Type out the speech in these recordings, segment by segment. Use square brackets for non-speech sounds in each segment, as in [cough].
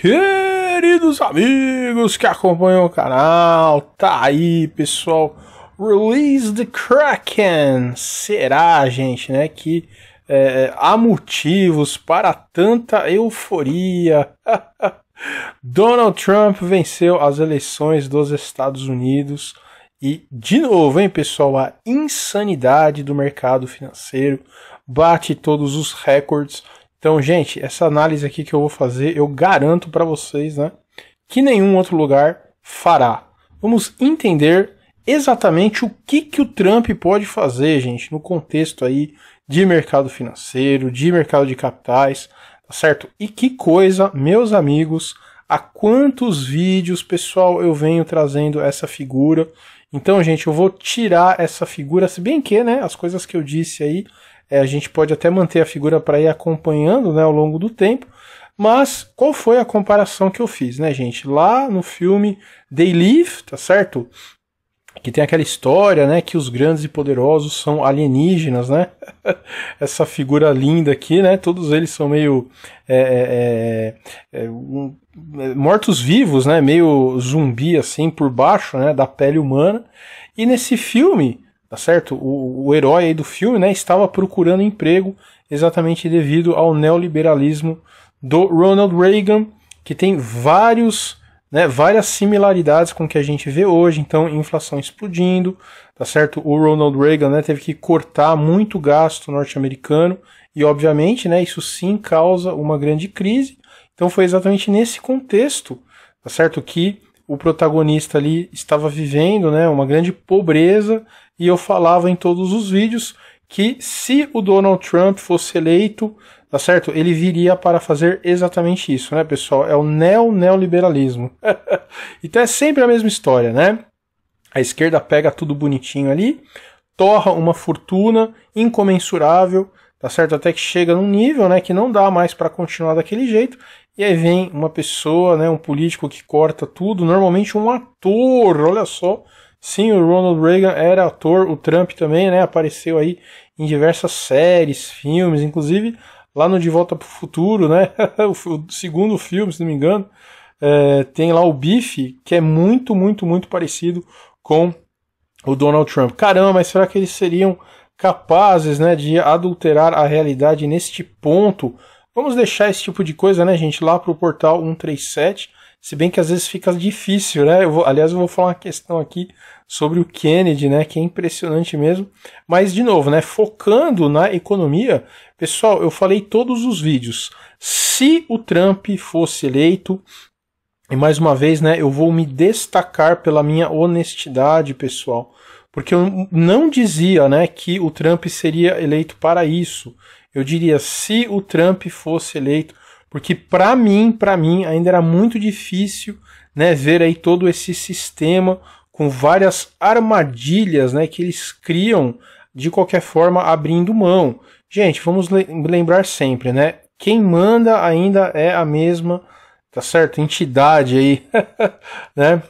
queridos amigos que acompanham o canal. Tá aí, pessoal. Release the Kraken. Será, gente, né, que é, é há motivos para tanta euforia? [laughs] Donald Trump venceu as eleições dos Estados Unidos. E, de novo, hein, pessoal, a insanidade do mercado financeiro bate todos os recordes. Então, gente, essa análise aqui que eu vou fazer, eu garanto para vocês, né, que nenhum outro lugar fará. Vamos entender exatamente o que, que o Trump pode fazer, gente, no contexto aí de mercado financeiro, de mercado de capitais, tá certo? E que coisa, meus amigos, há quantos vídeos, pessoal, eu venho trazendo essa figura. Então, gente, eu vou tirar essa figura, se bem que, né, as coisas que eu disse aí, é, a gente pode até manter a figura para ir acompanhando né, ao longo do tempo, mas qual foi a comparação que eu fiz, né, gente? Lá no filme They Live, tá certo? Que tem aquela história, né, que os grandes e poderosos são alienígenas, né? [laughs] Essa figura linda aqui, né? Todos eles são meio é, é, é, é um, é, mortos-vivos, né? Meio zumbi assim por baixo, né? Da pele humana. E nesse filme tá certo? O, o herói aí do filme, né, estava procurando emprego exatamente devido ao neoliberalismo do Ronald Reagan, que tem vários, né, várias similaridades com o que a gente vê hoje, então inflação explodindo, tá certo? O Ronald Reagan, né, teve que cortar muito gasto norte-americano e obviamente, né, isso sim causa uma grande crise. Então foi exatamente nesse contexto, tá certo, que o protagonista ali estava vivendo, né, uma grande pobreza e eu falava em todos os vídeos que se o Donald Trump fosse eleito, tá certo? Ele viria para fazer exatamente isso, né, pessoal? É o neo-neoliberalismo. [laughs] então é sempre a mesma história, né? A esquerda pega tudo bonitinho ali, torra uma fortuna incomensurável, tá certo? Até que chega num nível, né, que não dá mais para continuar daquele jeito. E aí vem uma pessoa, né, um político que corta tudo, normalmente um ator, olha só, Sim, o Ronald Reagan era ator, o Trump também, né? Apareceu aí em diversas séries, filmes, inclusive lá no De Volta para o Futuro, né? [laughs] o segundo filme, se não me engano, é, tem lá o Bife, que é muito, muito, muito parecido com o Donald Trump. Caramba, mas será que eles seriam capazes, né, de adulterar a realidade neste ponto? Vamos deixar esse tipo de coisa, né, gente, lá para o portal 137 se bem que às vezes fica difícil, né? Eu vou, aliás, eu vou falar uma questão aqui sobre o Kennedy, né? Que é impressionante mesmo. Mas, de novo, né? Focando na economia, pessoal, eu falei todos os vídeos. Se o Trump fosse eleito, e mais uma vez, né? Eu vou me destacar pela minha honestidade, pessoal. Porque eu não dizia, né, que o Trump seria eleito para isso. Eu diria se o Trump fosse eleito porque para mim, para mim ainda era muito difícil, né, ver aí todo esse sistema com várias armadilhas, né, que eles criam de qualquer forma abrindo mão. Gente, vamos lembrar sempre, né? Quem manda ainda é a mesma, tá certo? Entidade aí, [laughs] né?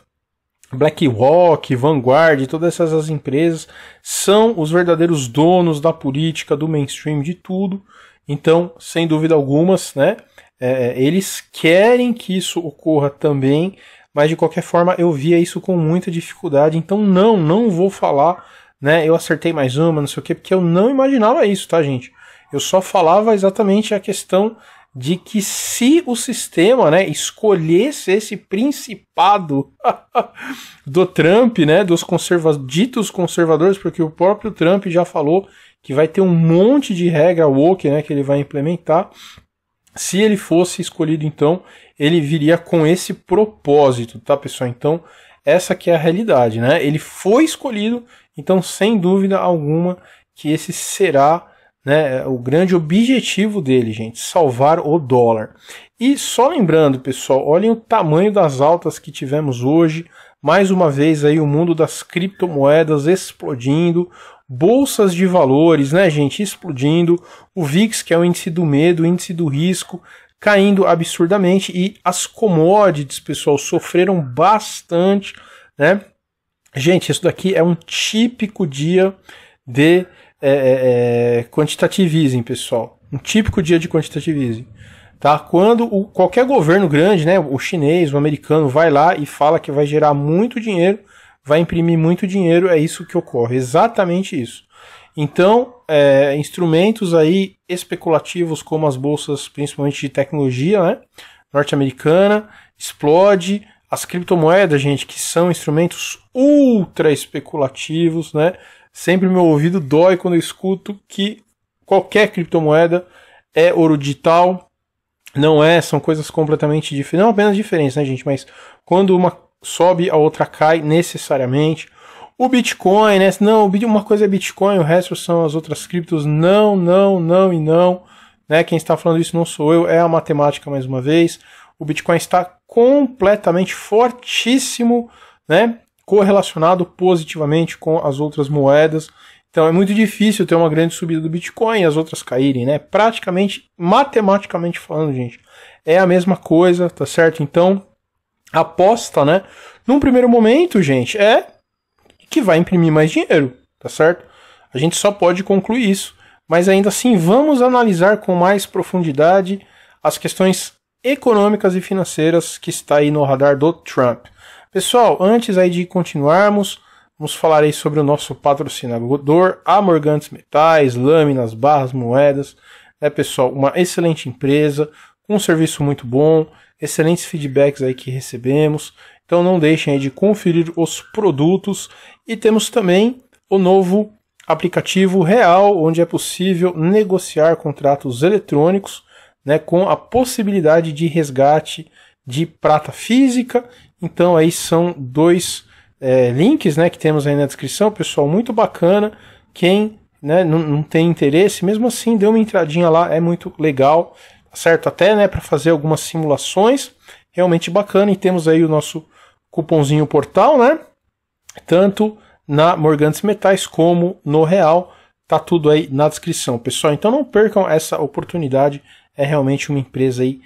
BlackRock, Vanguard, todas essas as empresas são os verdadeiros donos da política, do mainstream, de tudo. Então, sem dúvida algumas, né? É, eles querem que isso ocorra também, mas de qualquer forma eu via isso com muita dificuldade. Então, não, não vou falar, né? Eu acertei mais uma, não sei o quê, porque eu não imaginava isso, tá, gente? Eu só falava exatamente a questão de que se o sistema né, escolhesse esse principado [laughs] do Trump, né, dos conserva ditos conservadores, porque o próprio Trump já falou que vai ter um monte de regra woke né, que ele vai implementar, se ele fosse escolhido, então, ele viria com esse propósito, tá, pessoal? Então, essa que é a realidade, né? Ele foi escolhido, então, sem dúvida alguma, que esse será né, o grande objetivo dele, gente, salvar o dólar. E só lembrando, pessoal, olhem o tamanho das altas que tivemos hoje. Mais uma vez aí o mundo das criptomoedas explodindo, bolsas de valores, né, gente, explodindo, o VIX, que é o índice do medo, o índice do risco, caindo absurdamente e as commodities, pessoal, sofreram bastante, né? Gente, isso daqui é um típico dia de é, é, é pessoal. Um típico dia de quantitativismo, Tá? Quando o, qualquer governo grande, né, o chinês, o americano, vai lá e fala que vai gerar muito dinheiro, vai imprimir muito dinheiro, é isso que ocorre, exatamente isso. Então, é, instrumentos aí especulativos como as bolsas, principalmente de tecnologia, né, norte-americana, explode. As criptomoedas, gente, que são instrumentos ultra especulativos, né? Sempre meu ouvido dói quando eu escuto que qualquer criptomoeda é ouro digital. Não é, são coisas completamente diferentes, não apenas diferentes, né, gente? Mas quando uma sobe, a outra cai necessariamente. O Bitcoin, né? Não, uma coisa é Bitcoin, o resto são as outras criptos. Não, não, não e não. Né? Quem está falando isso não sou eu, é a matemática mais uma vez. O Bitcoin está completamente fortíssimo, né? Correlacionado positivamente com as outras moedas. Então é muito difícil ter uma grande subida do Bitcoin e as outras caírem, né? Praticamente, matematicamente falando, gente, é a mesma coisa, tá certo? Então aposta, né? Num primeiro momento, gente, é que vai imprimir mais dinheiro, tá certo? A gente só pode concluir isso. Mas ainda assim, vamos analisar com mais profundidade as questões econômicas e financeiras que está aí no radar do Trump. Pessoal, antes aí de continuarmos, vamos falar aí sobre o nosso patrocinador, Amorgantes Metais, Lâminas, Barras, Moedas. É, pessoal, uma excelente empresa, um serviço muito bom, excelentes feedbacks aí que recebemos. Então não deixem aí de conferir os produtos e temos também o novo aplicativo real, onde é possível negociar contratos eletrônicos, né, com a possibilidade de resgate de prata física. Então aí são dois é, links, né, que temos aí na descrição, pessoal, muito bacana. Quem né, não, não tem interesse, mesmo assim, dê uma entradinha lá, é muito legal certo até, né, para fazer algumas simulações. Realmente bacana e temos aí o nosso cupomzinho portal, né? Tanto na Morgantes Metais como no Real, tá tudo aí na descrição, pessoal. Então não percam essa oportunidade, é realmente uma empresa aí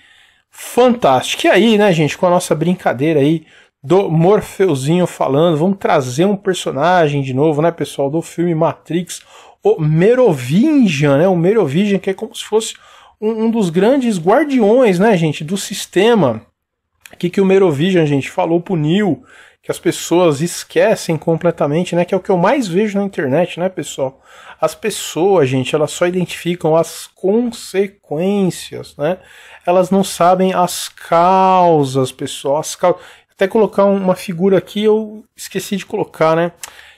fantástica. E aí, né, gente, com a nossa brincadeira aí do Morfeuzinho falando, vamos trazer um personagem de novo, né, pessoal, do filme Matrix, o Merovingian, né? O Merovingian que é como se fosse um, um dos grandes guardiões, né, gente, do sistema. Aqui que o Merovision, gente, falou pro Neil que as pessoas esquecem completamente, né? Que é o que eu mais vejo na internet, né, pessoal? As pessoas, gente, elas só identificam as consequências, né? Elas não sabem as causas, pessoal. As causas. Até colocar uma figura aqui, eu esqueci de colocar, né?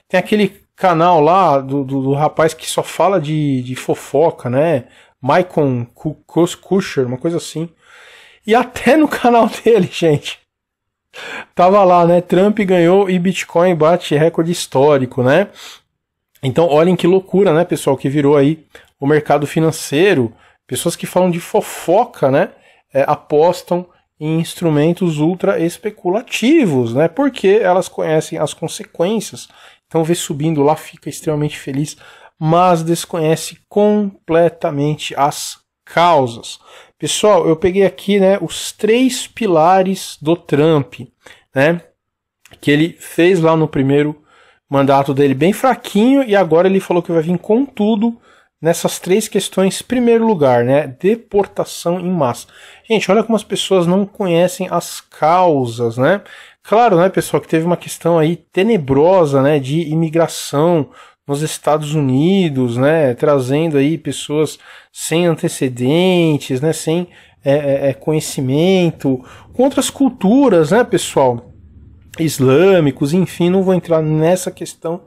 Tem aquele canal lá do, do, do rapaz que só fala de, de fofoca, né? Maicon Kusher, uma coisa assim. E até no canal [laughs] dele, gente. Tava lá, né? Trump ganhou e Bitcoin bate recorde histórico, né? Então, olhem que loucura, né, pessoal, que virou aí o mercado financeiro. Pessoas que falam de fofoca, né? É, apostam em instrumentos ultra especulativos, né? Porque elas conhecem as consequências. Então, ver subindo lá fica extremamente feliz mas desconhece completamente as causas. Pessoal, eu peguei aqui né, os três pilares do Trump, né, que ele fez lá no primeiro mandato dele, bem fraquinho, e agora ele falou que vai vir com tudo nessas três questões. Primeiro lugar, né, deportação em massa. Gente, olha como as pessoas não conhecem as causas, né? Claro, né, pessoal, que teve uma questão aí tenebrosa, né, de imigração nos Estados Unidos, né, trazendo aí pessoas sem antecedentes, né, sem é, é, é, conhecimento, com outras culturas, né, pessoal, islâmicos, enfim, não vou entrar nessa questão.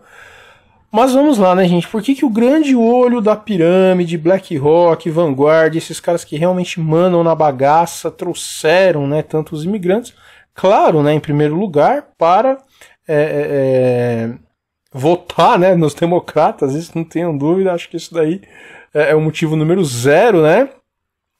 Mas vamos lá, né, gente? Por que, que o grande olho da pirâmide, black rock, Vanguard, esses caras que realmente mandam na bagaça, trouxeram, né, tantos imigrantes, claro, né, em primeiro lugar, para é, é, é votar né, nos democratas, isso não tenham dúvida, acho que isso daí é, é o motivo número zero, né?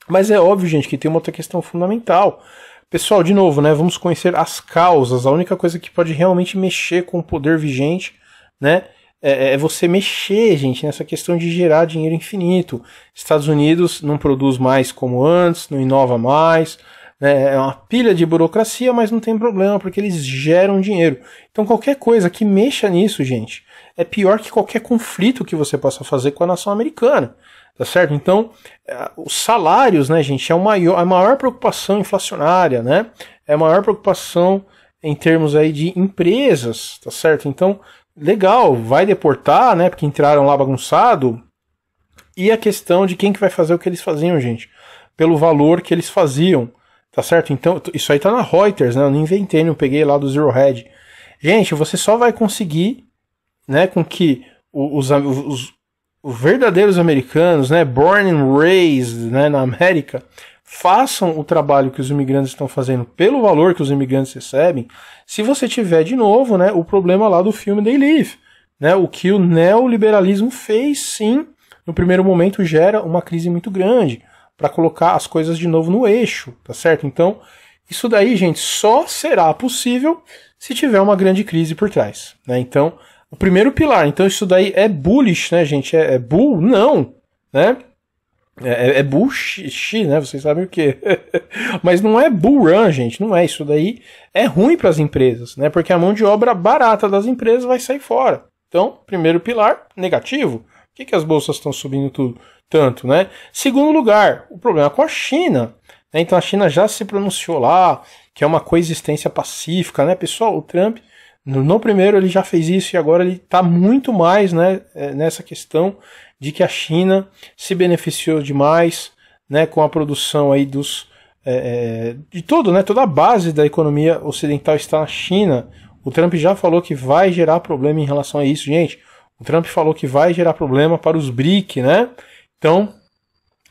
Mas é óbvio, gente, que tem uma outra questão fundamental. Pessoal, de novo, né? Vamos conhecer as causas. A única coisa que pode realmente mexer com o poder vigente, né? É, é, é você mexer, gente, nessa questão de gerar dinheiro infinito. Estados Unidos não produz mais como antes, não inova mais, né? é uma pilha de burocracia, mas não tem problema, porque eles geram dinheiro. Então qualquer coisa que mexa nisso, gente, é pior que qualquer conflito que você possa fazer com a nação americana. Tá certo? Então, é, os salários, né, gente, é a maior, a maior preocupação inflacionária, né? É a maior preocupação em termos aí de empresas, tá certo? Então, legal, vai deportar, né? Porque entraram lá bagunçado. E a questão de quem que vai fazer o que eles faziam, gente, pelo valor que eles faziam, Tá certo? Então, isso aí tá na Reuters, né? Eu não inventei, não peguei lá do Zero Head. Gente, você só vai conseguir, né, com que os, os, os verdadeiros americanos, né, born and raised, né, na América, façam o trabalho que os imigrantes estão fazendo pelo valor que os imigrantes recebem, se você tiver de novo, né, o problema lá do filme They Live, né? O que o neoliberalismo fez, sim, no primeiro momento gera uma crise muito grande para colocar as coisas de novo no eixo, tá certo? Então, isso daí, gente, só será possível se tiver uma grande crise por trás, né? Então, o primeiro pilar, então isso daí é bullish, né, gente? É, é bull? Não, né? É, é, é bullshit, né? Vocês sabem o que. [laughs] Mas não é bull run, gente. Não é isso daí. É ruim para as empresas, né? Porque a mão de obra barata das empresas vai sair fora. Então, primeiro pilar, negativo que, que as bolsas estão subindo tudo tanto, né? Segundo lugar, o problema é com a China. Né? Então a China já se pronunciou lá que é uma coexistência pacífica, né, pessoal? O Trump no primeiro ele já fez isso e agora ele está muito mais, né, é, nessa questão de que a China se beneficiou demais, né, com a produção aí dos é, é de todo, né, toda a base da economia ocidental está na China. O Trump já falou que vai gerar problema em relação a isso, gente. O Trump falou que vai gerar problema para os BRIC, né? Então,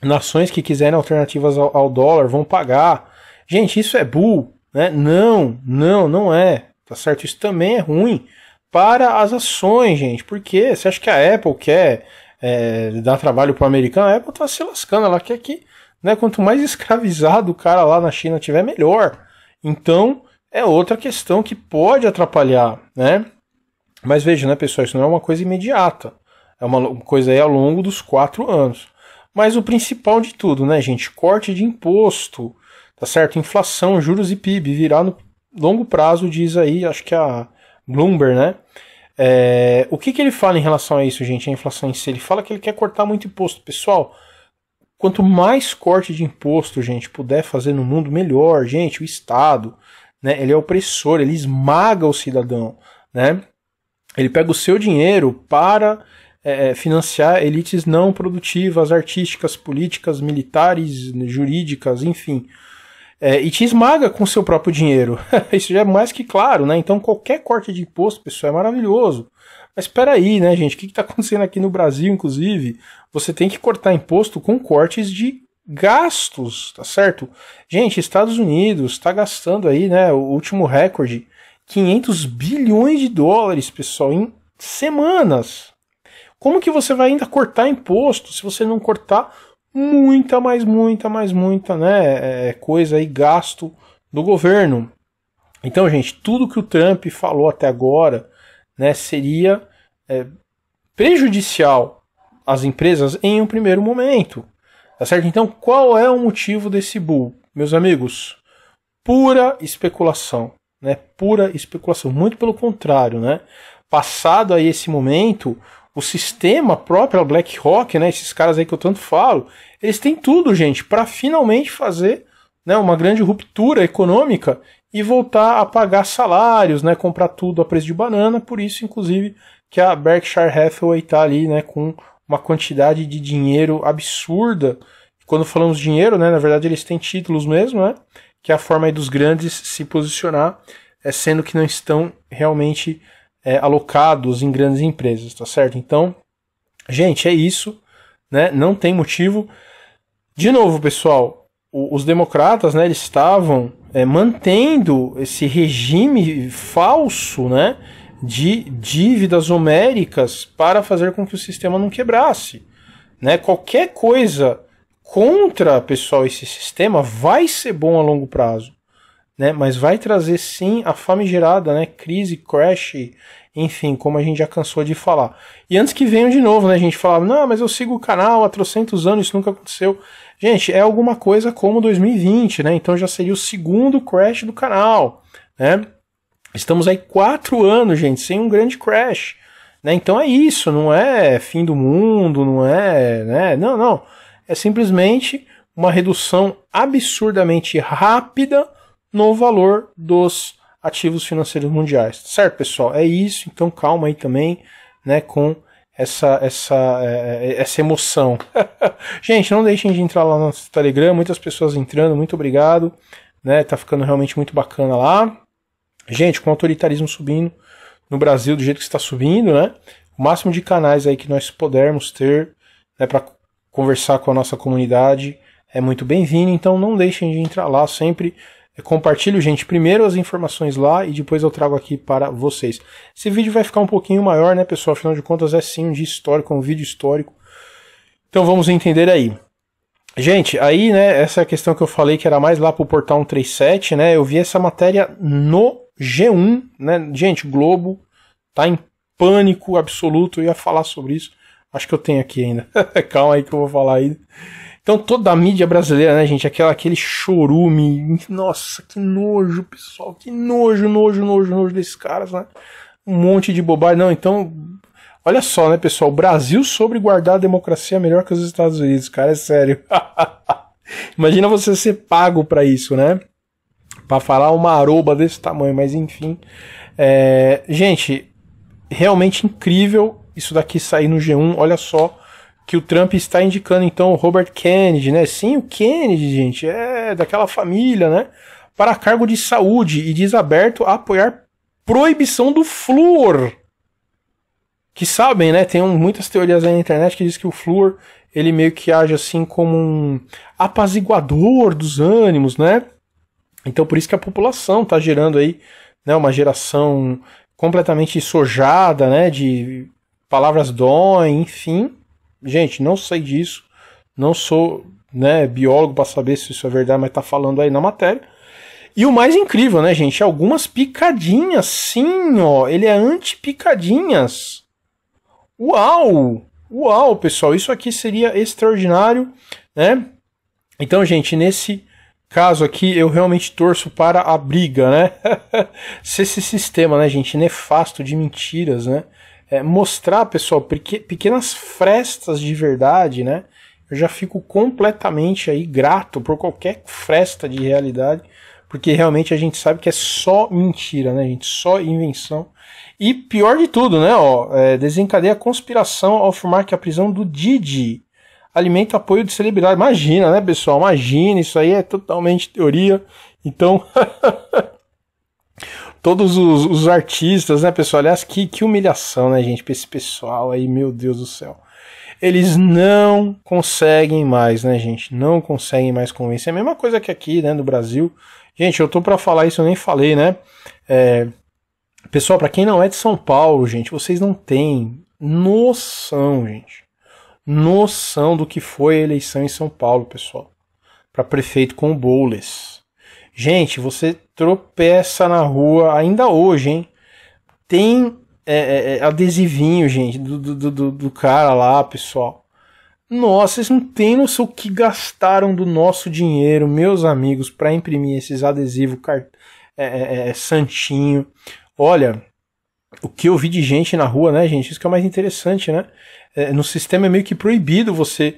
nações que quiserem alternativas ao, ao dólar vão pagar. Gente, isso é bull, né? Não, não, não é. Tá certo? Isso também é ruim para as ações, gente. Porque você acha que a Apple quer é, dar trabalho para o americano? A Apple tá se lascando, ela quer que, né? Quanto mais [laughs] escravizado o cara lá na China tiver, melhor. Então, é outra questão que pode atrapalhar, né? Mas veja, né, pessoal, isso não é uma coisa imediata. É uma coisa aí ao longo dos quatro anos. Mas o principal de tudo, né, gente? Corte de imposto, tá certo? Inflação, juros e PIB virá no longo prazo, diz aí, acho que a Bloomberg, né? É, o que, que ele fala em relação a isso, gente? A inflação em si. Ele fala que ele quer cortar muito imposto. Pessoal, quanto mais corte de imposto, gente, puder fazer no mundo, melhor. Gente, o Estado, né? Ele é opressor, ele esmaga o cidadão, né? Ele pega o seu dinheiro para é, é, financiar elites não produtivas, artísticas, políticas, militares, jurídicas, enfim. É, e te esmaga com seu próprio dinheiro. [laughs] Isso já é mais que claro, né? Então qualquer corte de imposto, pessoal, é maravilhoso. Mas espera aí, né, gente? O que está acontecendo aqui no Brasil, inclusive? Você tem que cortar imposto com cortes de gastos, tá certo? Gente, Estados Unidos está gastando aí, né? O último recorde 500 bilhões de dólares, pessoal, em semanas. Como que você vai ainda cortar imposto se você não cortar muita, mais muita, mais muita, né, é, é, coisa aí, gasto do governo? Então, gente, tudo que o Trump falou até agora, né, seria é, prejudicial às empresas em um primeiro momento, tá certo? Então, qual é o motivo desse bull, meus amigos? Pura especulação né, pura especulação. Muito pelo contrário, né? Passado aí esse momento, o sistema próprio, a BlackRock, né, esses caras aí que eu tanto falo, eles têm tudo, gente, para finalmente fazer né, uma grande ruptura econômica e voltar a pagar salários, né, comprar tudo a preço de banana. Por isso, inclusive, que a Berkshire Hathaway está ali né, com uma quantidade de dinheiro absurda. Quando falamos dinheiro, né, na verdade eles têm títulos mesmo, né? que é a forma dos grandes se posicionar, é, sendo que não estão realmente é, alocados em grandes empresas, tá certo? Então, gente, é isso, né? Não tem motivo. De novo, pessoal, os democratas, né, eles estavam é, mantendo esse regime falso, né, de dívidas homéricas para fazer com que o sistema não quebrasse, né? Qualquer coisa contra, pessoal, esse sistema vai ser bom a longo prazo, né? Mas vai trazer sim a famigerada, né? Crise, crash, enfim, como a gente já cansou de falar. E antes que venham de novo, né? A gente falava, não, mas eu sigo o canal há 300 anos, isso nunca aconteceu. Gente, é alguma coisa como 2020, né? Então já seria o segundo crash do canal, né? Estamos aí quatro anos, gente, sem um grande crash. Né? Então é isso, não é fim do mundo, não é. Né? Não, não. É simplesmente uma redução absurdamente rápida no valor dos ativos financeiros mundiais. Certo, pessoal? É isso. Então calma aí também, né, com essa essa é, é, essa emoção. [laughs] Gente, não deixem de entrar lá no nosso Telegram, muitas pessoas entrando, muito obrigado, né? Tá ficando realmente muito bacana lá. Gente, com o autoritarismo subindo no Brasil do jeito que está subindo, né? O máximo de canais aí que nós pudermos ter né, para conversar com a nossa comunidade é muito bem-vindo, então não deixem de entrar lá sempre. Eh, compartilho, gente, primeiro as informações lá e depois eu trago aqui para vocês. Esse vídeo vai ficar um pouquinho maior, né, pessoal? Afinal de contas, é sim um dia histórico, um vídeo histórico. Então vamos entender aí. Gente, aí, né, essa é questão que eu falei que era mais lá para o portal 137, né? Eu vi essa matéria no G1, né? Gente, Globo tá em pânico absoluto, eu ia falar sobre isso. Acho que eu tenho aqui ainda. [laughs] Calma aí que eu vou falar aí. Então toda a mídia brasileira, né, gente? Aquela, aquele chorume. Nossa, que nojo, pessoal. Que nojo, nojo, nojo, nojo desses caras, né? Um monte de bobagem. Não, então. Olha só, né, pessoal? O Brasil sobre guardar a democracia é melhor que os Estados Unidos, cara. É sério. [laughs] Imagina você ser pago para isso, né? Para falar uma aroba desse tamanho, mas enfim. É... Gente, realmente incrível isso daqui sair no G1, olha só que o Trump está indicando então o Robert Kennedy, né? Sim, o Kennedy, gente, é daquela família, né? Para cargo de saúde e diz aberto a apoiar proibição do flúor. Que sabem, né? Tem muitas teorias aí na internet que diz que o flúor ele meio que age assim como um apaziguador dos ânimos, né? Então por isso que a população está gerando aí, né, uma geração completamente sojada, né, de palavras doem, enfim. Gente, não sei disso, não sou né, biólogo para saber se isso é verdade, mas tá falando aí na matéria. E o mais incrível, né, gente? Algumas picadinhas, sim, ó. Ele é anti-picadinhas. Uau! Uau, pessoal, isso aqui seria extraordinário, né? Então, gente, nesse caso aqui, eu realmente torço para a briga, né? se [laughs] esse sistema, né, gente, nefasto de mentiras, né? é, mostrar, pessoal, porque pequenas frestas de verdade, né? Eu já fico completamente aí grato por qualquer fresta de realidade, porque realmente a gente sabe que é só mentira, né, gente? Só invenção. E pior de tudo, né, ó, é, desencadeia a conspiração ao afirmar que a prisão do Didi alimenta apoio de celebridade. Imagina, né, pessoal? Imagina, isso aí é totalmente teoria. Então, [laughs] todos os, os, artistas, né, pessoal? Aliás, que, que humilhação, né, gente, pra esse pessoal aí, meu Deus do céu. Eles não conseguem mais, né, gente? Não conseguem mais convencer. É a mesma coisa que aqui, né, no Brasil. Gente, eu tô para falar isso, eu nem falei, né? É, pessoal, para quem não é de São Paulo, gente, vocês não têm noção, gente. Noção do que foi a eleição em São Paulo, pessoal. Para prefeito com o Boules. Gente, você tropeça na rua ainda hoje, hein? Tem é, é, é adesivinho, gente, do, do, do, do, cara lá, pessoal. Nossa, vocês não têm noção o que gastaram do nosso dinheiro, meus amigos, para imprimir esses adesivos car... É, é, é, santinho. Olha, o que eu vi de gente na rua, né, gente? Isso que é o mais interessante, né? no sistema é meio que proibido você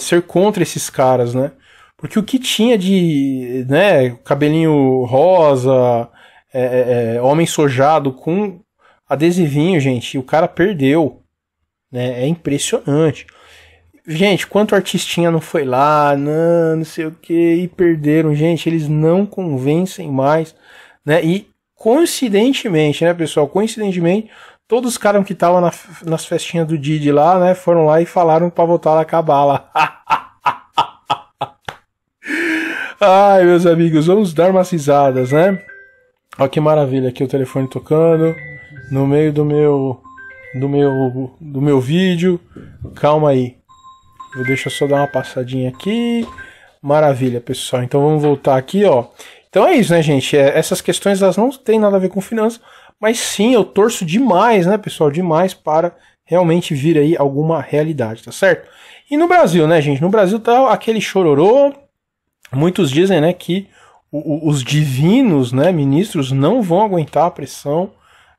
ser contra esses caras, né? Porque o que tinha de, né, cabelinho rosa, é, é, é, homem sojado com adesivinho, gente, o cara perdeu. Né? É impressionante. Gente, quanto artistinha não foi lá, não, não sei o que, e perderam, gente, eles não convencem mais, né? E coincidentemente, né, pessoal, coincidentemente, todos os caras que estavam na, nas festinhas do Didi lá, né, foram lá e falaram para voltar a acabar lá. [laughs] Ai, meus amigos, vamos dar umas risadas, né? Olha que maravilha aqui o telefone tocando no meio do meu do meu do meu vídeo. Calma aí. vou deixa eu só dar uma passadinha aqui. Maravilha, pessoal. Então vamos voltar aqui, ó. Então é isso, né, gente? É, essas questões elas não têm nada a ver com finanças, mas sim, eu torço demais, né, pessoal, demais para realmente vir aí alguma realidade, tá certo? E no Brasil, né, gente? No Brasil tá aquele chororô, muitos dizem né, que os divinos né, ministros não vão aguentar a pressão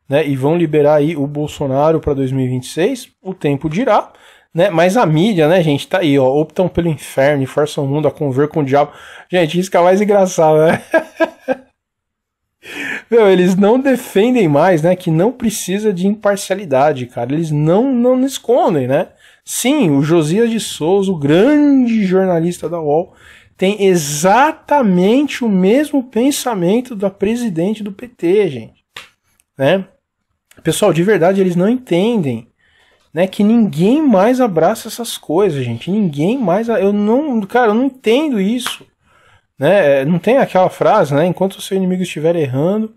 né, e vão liberar aí o Bolsonaro para 2026. O tempo dirá. Né, mas a mídia, né, gente, tá aí, ó, optam pelo inferno e forçam o mundo a conver com o diabo. Gente, isso que é mais engraçado, né? [laughs] Meu, eles não defendem mais, né, que não precisa de imparcialidade, cara. Eles não não escondem, né? Sim, o Josias de Souza, o grande jornalista da UOL, tem exatamente o mesmo pensamento da presidente do PT, gente. Né? Pessoal, de verdade, eles não entendem né, que ninguém mais abraça essas coisas, gente. Ninguém mais. Eu não. Cara, eu não entendo isso. Né? É, não tem aquela frase, né? Enquanto o seu inimigo estiver errando,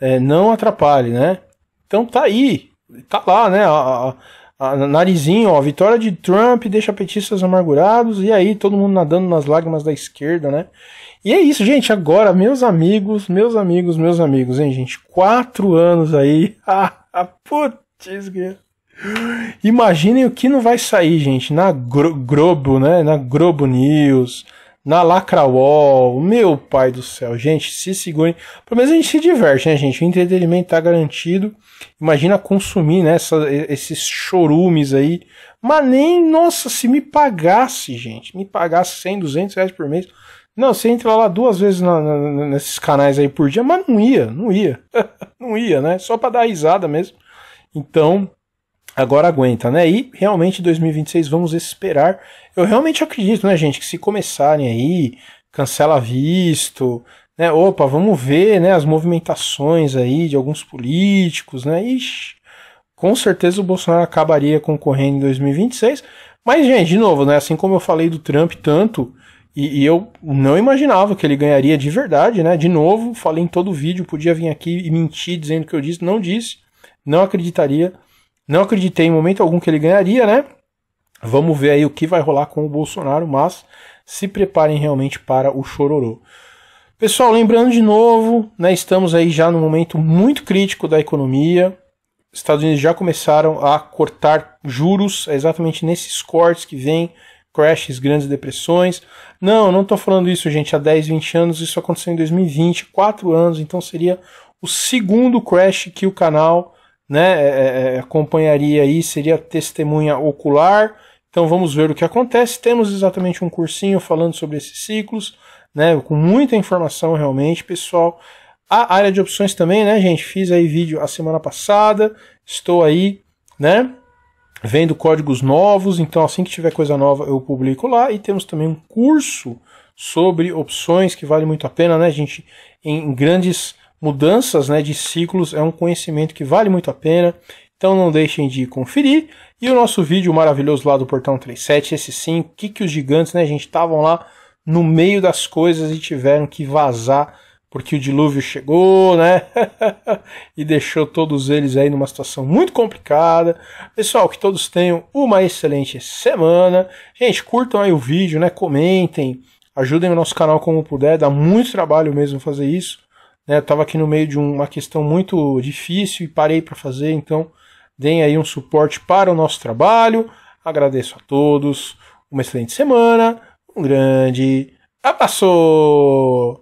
é, não atrapalhe, né? Então tá aí. Tá lá, né? A, a, a, narizinho, ó, vitória de Trump deixa petistas amargurados, e aí todo mundo nadando nas lágrimas da esquerda, né? E é isso, gente. Agora, meus amigos, meus amigos, meus amigos, hein, gente? Quatro anos aí. [laughs] Ah, ah, putz, Imaginem o que não vai sair, gente, na Gro Globo, né? Na Globo News, na Lacrawall. Meu pai do céu, gente, se segurem. Pelo menos a gente se diverte, né, gente? O entretenimento tá garantido. Imagina consumir, né, essa, esses chorumes aí. Mas nem, nossa, se me pagasse, gente, me pagasse 100, 200 reais por mês. Não, você entra lá duas vezes na, na, nesses canais aí por dia, mas não ia, não ia. [laughs] não ia, né? Só para dar risada mesmo. Então, agora aguenta, né? E realmente 2026 vamos esperar. Eu realmente acredito, né, gente, que se começarem aí, cancela visto, né? Opa, vamos ver, né, as movimentações aí de alguns políticos, né? Ixi, com certeza o Bolsonaro acabaria concorrendo em 2026. Mas, gente, de novo, né, assim como eu falei do Trump tanto, e, e, eu não imaginava que ele ganharia de verdade, né? De novo, falei em todo o vídeo, podia vir aqui e mentir dizendo que eu disse, não disse, não acreditaria. Não acreditei em momento algum que ele ganharia, né? Vamos ver aí o que vai rolar com o Bolsonaro, mas se preparem realmente para o chororô. Pessoal, lembrando de novo, né, estamos aí já num momento muito crítico da economia. Estados Unidos já começaram a cortar juros, é exatamente nesses cortes que vem crashes, grandes depressões. Não, não estou falando isso, gente, há 10, 20 anos, isso aconteceu em 2020, 4 anos, então seria o segundo crash que o canal né, é, é, é, acompanharia aí, seria testemunha ocular. Então vamos ver o que acontece. Temos exatamente um cursinho falando sobre esses ciclos, né, com muita informação realmente, pessoal. A área de opções também, né, gente? Fiz aí vídeo a semana passada, estou aí, né? Vendo códigos novos, então assim que tiver coisa nova eu publico lá. E temos também um curso sobre opções que vale muito a pena, né, gente? Em grandes mudanças né, de ciclos é um conhecimento que vale muito a pena. Então não deixem de conferir. E o nosso vídeo maravilhoso lá do Portão 37, esse sim, o que, que os gigantes, né, gente, estavam lá no meio das coisas e tiveram que vazar porque o dilúvio chegou, né? [laughs] e deixou todos eles aí numa situação muito complicada. Pessoal, que todos tenham uma excelente semana. Gente, curtam aí o vídeo, né? Comentem, ajudem o nosso canal como puder, dá muito trabalho mesmo fazer isso né? Tava aqui no meio de uma questão muito difícil e parei para fazer, então deem aí um suporte para o nosso trabalho. Agradeço a todos, uma excelente semana, um grande abraço!